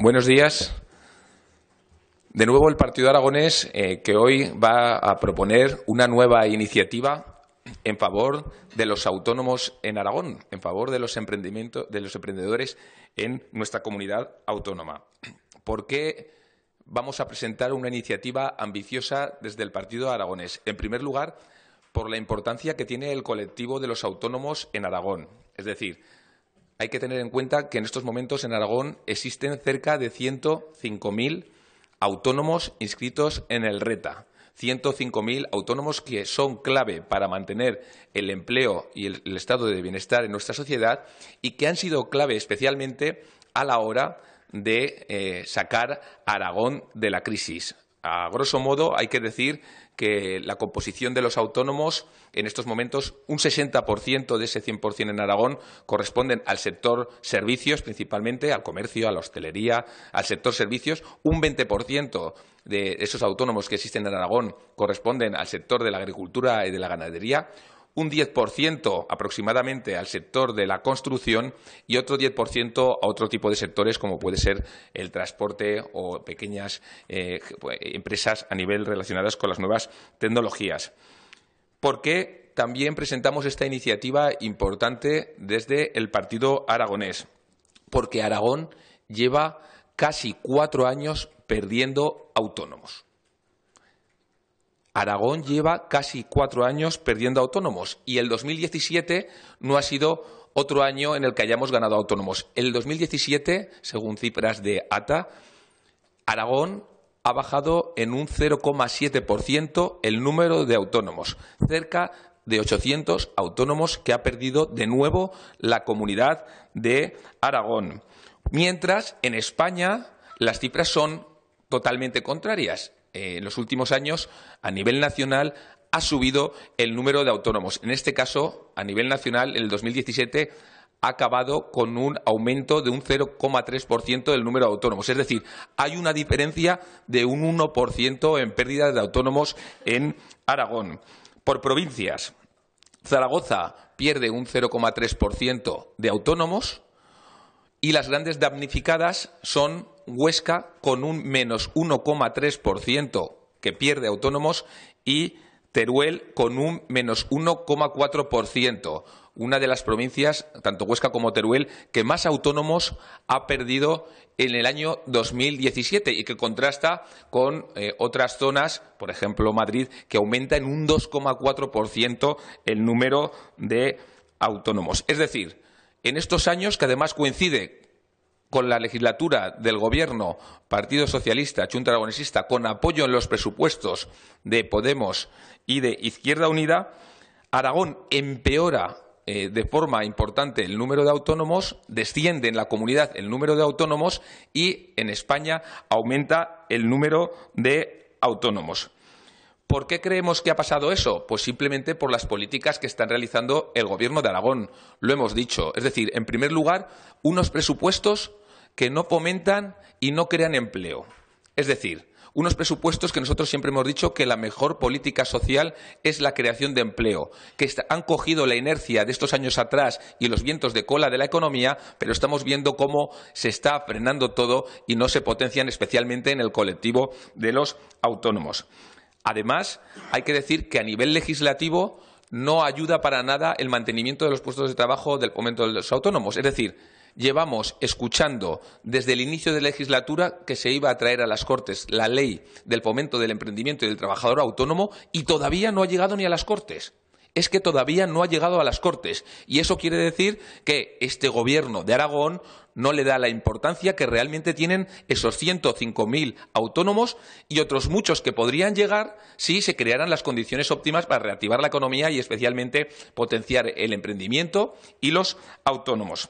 Buenos días. De nuevo, el Partido Aragonés, eh, que hoy va a proponer una nueva iniciativa en favor de los autónomos en Aragón, en favor de los, emprendimientos, de los emprendedores en nuestra comunidad autónoma. ¿Por qué vamos a presentar una iniciativa ambiciosa desde el Partido Aragonés? En primer lugar, por la importancia que tiene el colectivo de los autónomos en Aragón. Es decir, hay que tener en cuenta que en estos momentos en Aragón existen cerca de 105.000 autónomos inscritos en el RETA. 105.000 autónomos que son clave para mantener el empleo y el, estado de bienestar en nuestra sociedad y que han sido clave especialmente a la hora de eh, sacar Aragón de la crisis. A grosso modo, hay que decir que la composición de los autónomos en estos momentos, un 60% de ese 100% en Aragón corresponden al sector servicios, principalmente al comercio, a la hostelería, al sector servicios, un 20% de esos autónomos que existen en Aragón corresponden al sector de la agricultura y de la ganadería, un 10% aproximadamente al sector de la construcción y otro 10% a otro tipo de sectores como puede ser el transporte o pequeñas eh, empresas a nivel relacionadas con las nuevas tecnologías. ¿Por qué también presentamos esta iniciativa importante desde el Partido Aragonés? Porque Aragón lleva casi cuatro años perdiendo autónomos. Aragón lleva casi cuatro años perdiendo autónomos y el 2017 no ha sido otro año en el que hayamos ganado autónomos. El 2017, según cifras de ATA, Aragón ha bajado en un 0,7% el número de autónomos, cerca de 800 autónomos que ha perdido de nuevo la comunidad de Aragón. Mientras, en España, las cifras son totalmente contrarias. Eh, en los últimos años, a nivel nacional, ha subido el número de autónomos. En este caso, a nivel nacional, en el 2017 ha acabado con un aumento de un 0,3% del número de autónomos. Es decir, hay una diferencia de un 1% en pérdida de autónomos en Aragón. Por provincias, Zaragoza pierde un 0,3% de autónomos y las grandes damnificadas son Huesca con un menos 1,3% que pierde autónomos y Teruel con un menos 1,4%, una de las provincias, tanto Huesca como Teruel, que más autónomos ha perdido en el año 2017 y que contrasta con eh, otras zonas, por ejemplo Madrid, que aumenta en un 2,4% el número de autónomos. Es decir, en estos años, que además coincide con la legislatura del gobierno Partido Socialista, Chunta Aragonesista, con apoyo en los presupuestos de Podemos y de Izquierda Unida, Aragón empeora eh, de forma importante el número de autónomos, desciende en la comunidad el número de autónomos y en España aumenta el número de autónomos. ¿Por qué creemos que ha pasado eso? Pues simplemente por las políticas que están realizando el Gobierno de Aragón. Lo hemos dicho. Es decir, en primer lugar, unos presupuestos que no fomentan y no crean empleo. Es decir, unos presupuestos que nosotros siempre hemos dicho que la mejor política social es la creación de empleo, que han cogido la inercia de estos años atrás y los vientos de cola de la economía, pero estamos viendo cómo se está frenando todo y no se potencian especialmente en el colectivo de los autónomos. Además, hay que decir que a nivel legislativo no ayuda para nada el mantenimiento de los puestos de trabajo del fomento de los autónomos. Es decir, llevamos escuchando desde el inicio de la legislatura que se iba a traer a las Cortes la ley del fomento del emprendimiento y del trabajador autónomo y todavía no ha llegado ni a las Cortes es que todavía no ha llegado a las Cortes y eso quiere decir que este gobierno de Aragón no le da la importancia que realmente tienen esos 105.000 autónomos y otros muchos que podrían llegar si se crearan las condiciones óptimas para reactivar la economía y especialmente potenciar el emprendimiento y los autónomos.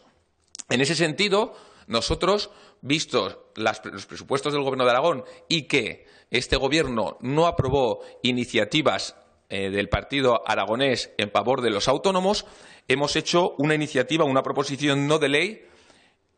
En ese sentido, nosotros, vistos los presupuestos del Gobierno de Aragón y que este Gobierno no aprobó iniciativas eh, del Partido Aragonés en favor de los autónomos, hemos hecho una iniciativa, una proposición no de ley,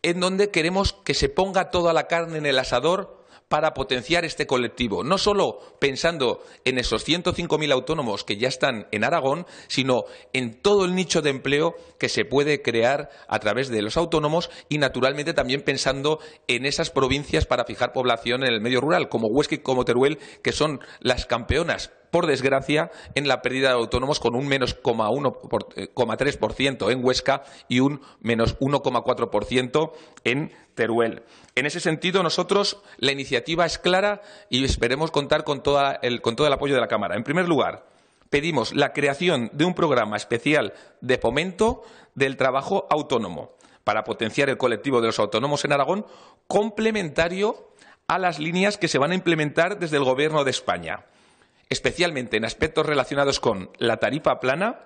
en donde queremos que se ponga toda la carne en el asador para potenciar este colectivo, no solo pensando en esos 105.000 autónomos que ya están en Aragón, sino en todo el nicho de empleo que se puede crear a través de los autónomos y, naturalmente, también pensando en esas provincias para fijar población en el medio rural, como Huesca y como Teruel, que son las campeonas por desgracia, en la pérdida de autónomos con un menos 1,3% eh, en Huesca y un menos 1,4% en Teruel. En ese sentido, nosotros la iniciativa es clara y esperemos contar con, el, con todo el apoyo de la Cámara. En primer lugar, pedimos la creación de un programa especial de fomento del trabajo autónomo para potenciar el colectivo de los autónomos en Aragón, complementario a las líneas que se van a implementar desde el Gobierno de España especialmente en aspectos relacionados con la tarifa plana,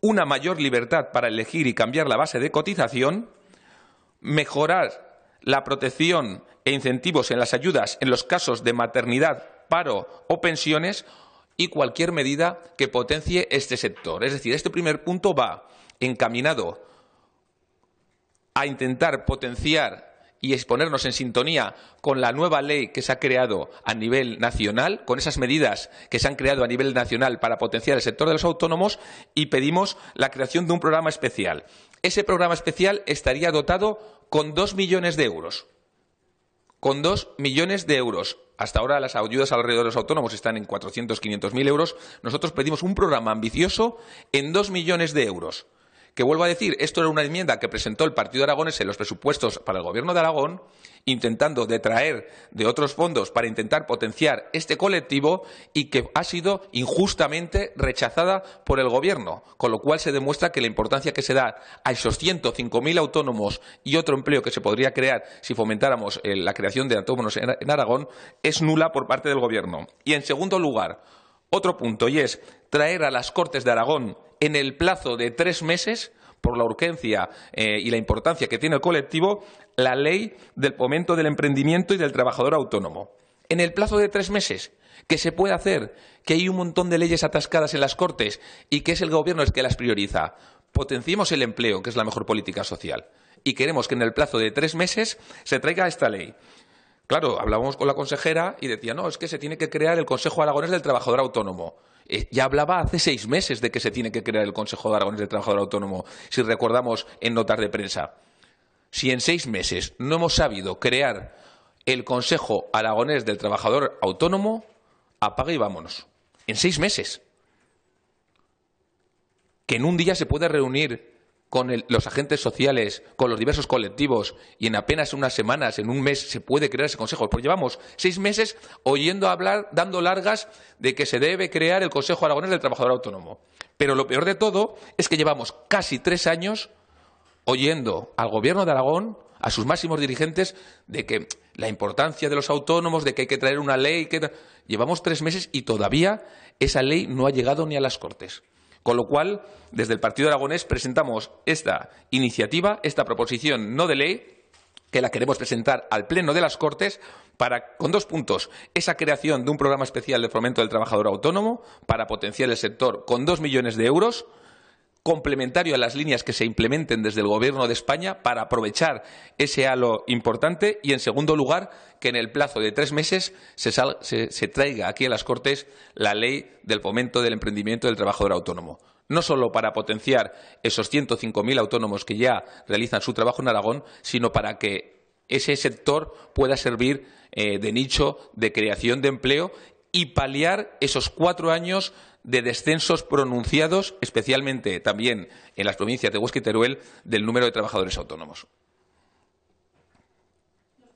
una mayor libertad para elegir y cambiar la base de cotización, mejorar la protección e incentivos en las ayudas en los casos de maternidad, paro o pensiones y cualquier medida que potencie este sector. Es decir, este primer punto va encaminado a intentar potenciar y exponernos en sintonía con la nueva ley que se ha creado a nivel nacional, con esas medidas que se han creado a nivel nacional para potenciar el sector de los autónomos y pedimos la creación de un programa especial. Ese programa especial estaría dotado con dos millones de euros. Con dos millones de euros. Hasta ahora las ayudas alrededor de los autónomos están en 400, 500 mil euros. Nosotros pedimos un programa ambicioso en dos millones de euros que vuelvo a decir, esto era una enmienda que presentó el Partido Aragonés en los presupuestos para el Gobierno de Aragón, intentando detraer de otros fondos para intentar potenciar este colectivo y que ha sido injustamente rechazada por el Gobierno, con lo cual se demuestra que la importancia que se da a esos 105.000 autónomos y otro empleo que se podría crear si fomentáramos eh, la creación de autónomos en Aragón es nula por parte del Gobierno. Y en segundo lugar, otro punto, y es traer a las Cortes de Aragón en el plazo de tres meses por la urgencia eh, y la importancia que tiene el colectivo, la ley del fomento del emprendimiento y del trabajador autónomo. En el plazo de tres meses, que se puede hacer, que hay un montón de leyes atascadas en las Cortes y que es el Gobierno el que las prioriza. Potenciemos el empleo, que es la mejor política social. Y queremos que en el plazo de tres meses se traiga esta ley. Claro, hablábamos con la consejera y decía, no, es que se tiene que crear el Consejo Aragonés del Trabajador Autónomo. Eh, ya hablaba hace seis meses de que se tiene que crear el Consejo de Aragonés del Trabajador Autónomo, si recordamos en notas de prensa. Si en seis meses no hemos sabido crear el Consejo Aragonés del Trabajador Autónomo, apaga y vámonos. En seis meses. Que en un día se puede reunir con los agentes sociales, con los diversos colectivos, y en apenas unas semanas, en un mes, se puede crear ese consejo. Pues llevamos seis meses oyendo hablar, dando largas de que se debe crear el Consejo Aragonés del Trabajador Autónomo. Pero lo peor de todo es que llevamos casi tres años oyendo al Gobierno de Aragón, a sus máximos dirigentes, de que la importancia de los autónomos, de que hay que traer una ley. Que... Llevamos tres meses y todavía esa ley no ha llegado ni a las Cortes. Con lo cual, desde el Partido Aragonés presentamos esta iniciativa, esta proposición no de ley, que la queremos presentar al Pleno de las Cortes para, con dos puntos, esa creación de un programa especial de fomento del trabajador autónomo para potenciar el sector con dos millones de euros complementario a las líneas que se implementen desde el Gobierno de España para aprovechar ese halo importante y, en segundo lugar, que en el plazo de tres meses se, traiga aquí a las Cortes la ley del fomento del emprendimiento del trabajador autónomo no solo para potenciar esos 105.000 autónomos que ya realizan su trabajo en Aragón, sino para que ese sector pueda servir eh, de nicho de creación de empleo y paliar esos cuatro años de descensos pronunciados, especialmente también en las provincias de Huesca y Teruel, del número de trabajadores autónomos. Huesca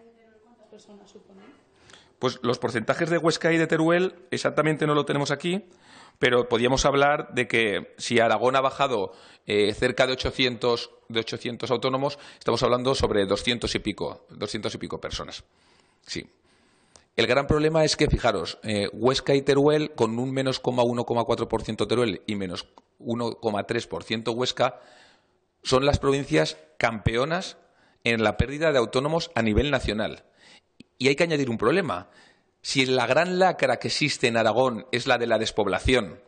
y Teruel? personas Pues los porcentajes de Huesca y de Teruel exactamente no lo tenemos aquí, pero podríamos hablar de que si Aragón ha bajado eh, cerca de 800, de 800 autónomos, estamos hablando sobre 200 y pico, 200 y pico personas. Sí. El gran problema es que, fijaros, eh, Huesca y Teruel, con un menos 1,4% Teruel y menos 1,3% Huesca, son las provincias campeonas en la pérdida de autónomos a nivel nacional. Y hay que añadir un problema. Si la gran lacra que existe en Aragón es la de la despoblación,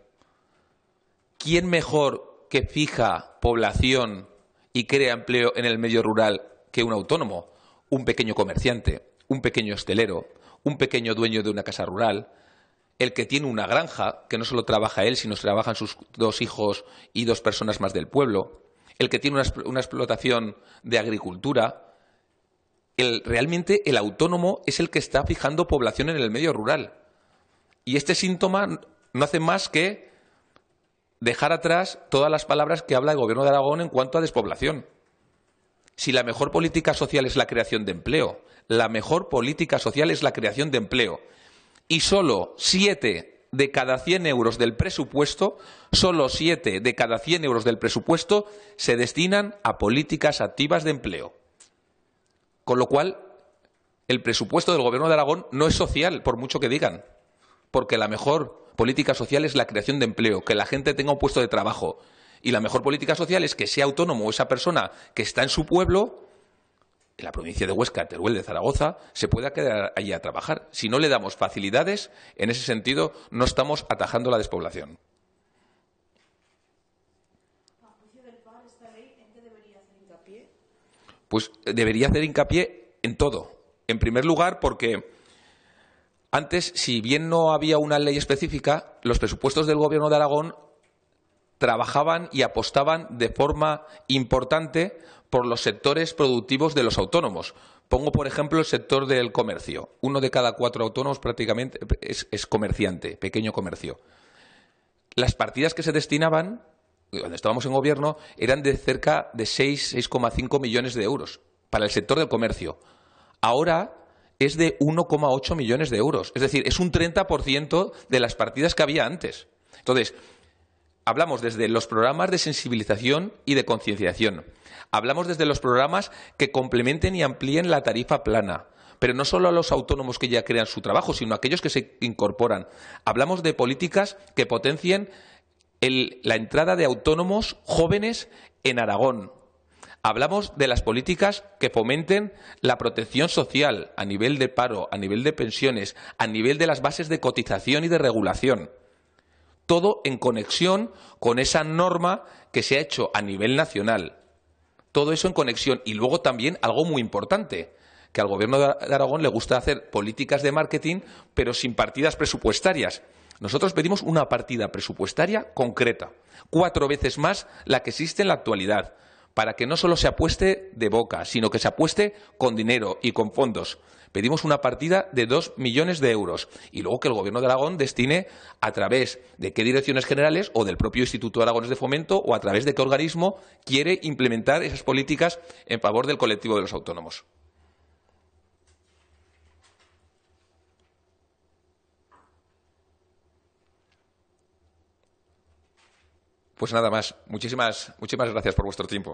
¿quién mejor que fija población y crea empleo en el medio rural que un autónomo? Un pequeño comerciante, un pequeño hostelero, un pequeño dueño de una casa rural, el que tiene una granja, que no solo trabaja él, sino que trabajan sus dos hijos y dos personas más del pueblo, el que tiene una, explotación de agricultura, realmente el autónomo es el que está fijando población en el medio rural. Y este síntoma no hace más que dejar atrás todas las palabras que habla el gobierno de Aragón en cuanto a despoblación. Si la mejor política social es la creación de empleo, la mejor política social es la creación de empleo. Y solo siete de cada cien euros del presupuesto, solo 7 de cada 100 euros del presupuesto se destinan a políticas activas de empleo. Con lo cual, el presupuesto del Gobierno de Aragón no es social, por mucho que digan, porque la mejor política social es la creación de empleo, que la gente tenga un puesto de trabajo, y la mejor política social es que sea autónomo esa persona que está en su pueblo, en la provincia de Huesca, Teruel, de Zaragoza, se pueda quedar allí a trabajar. Si no le damos facilidades, en ese sentido no estamos atajando la despoblación. Pues eh, debería hacer hincapié en todo. En primer lugar, porque antes, si bien no había una ley específica, los presupuestos del Gobierno de Aragón trabajaban y apostaban de forma importante por los sectores productivos de los autónomos. Pongo, por ejemplo, el sector del comercio. Uno de cada cuatro autónomos prácticamente es, comerciante, pequeño comercio. Las partidas que se destinaban, cuando estábamos en gobierno, eran de cerca de 6,5 millones de euros para el sector del comercio. Ahora es de 1,8 millones de euros. Es decir, es un 30% de las partidas que había antes. Entonces, hablamos desde los programas de sensibilización y de concienciación. Hablamos desde los programas que complementen y amplíen la tarifa plana, pero no solo a los autónomos que ya crean su trabajo, sino a aquellos que se incorporan. Hablamos de políticas que potencien la entrada de autónomos jóvenes en Aragón. Hablamos de las políticas que fomenten la protección social a nivel de paro, a nivel de pensiones, a nivel de las bases de cotización y de regulación todo en conexión con esa norma que se ha hecho a nivel nacional. Todo eso en conexión. Y luego también algo muy importante, que al gobierno de Aragón le gusta hacer políticas de marketing, pero sin partidas presupuestarias. Nosotros pedimos una partida presupuestaria concreta, cuatro veces más la que existe en la actualidad, para que no solo se apueste de boca, sino que se apueste con dinero y con fondos. Pedimos una partida de dos millones de euros y luego que el Gobierno de Aragón destine a través de qué direcciones generales o del propio Instituto de Aragones de Fomento o a través de qué organismo quiere implementar esas políticas en favor del colectivo de los autónomos. Pues nada más. Muchísimas, muchísimas gracias por vuestro tiempo.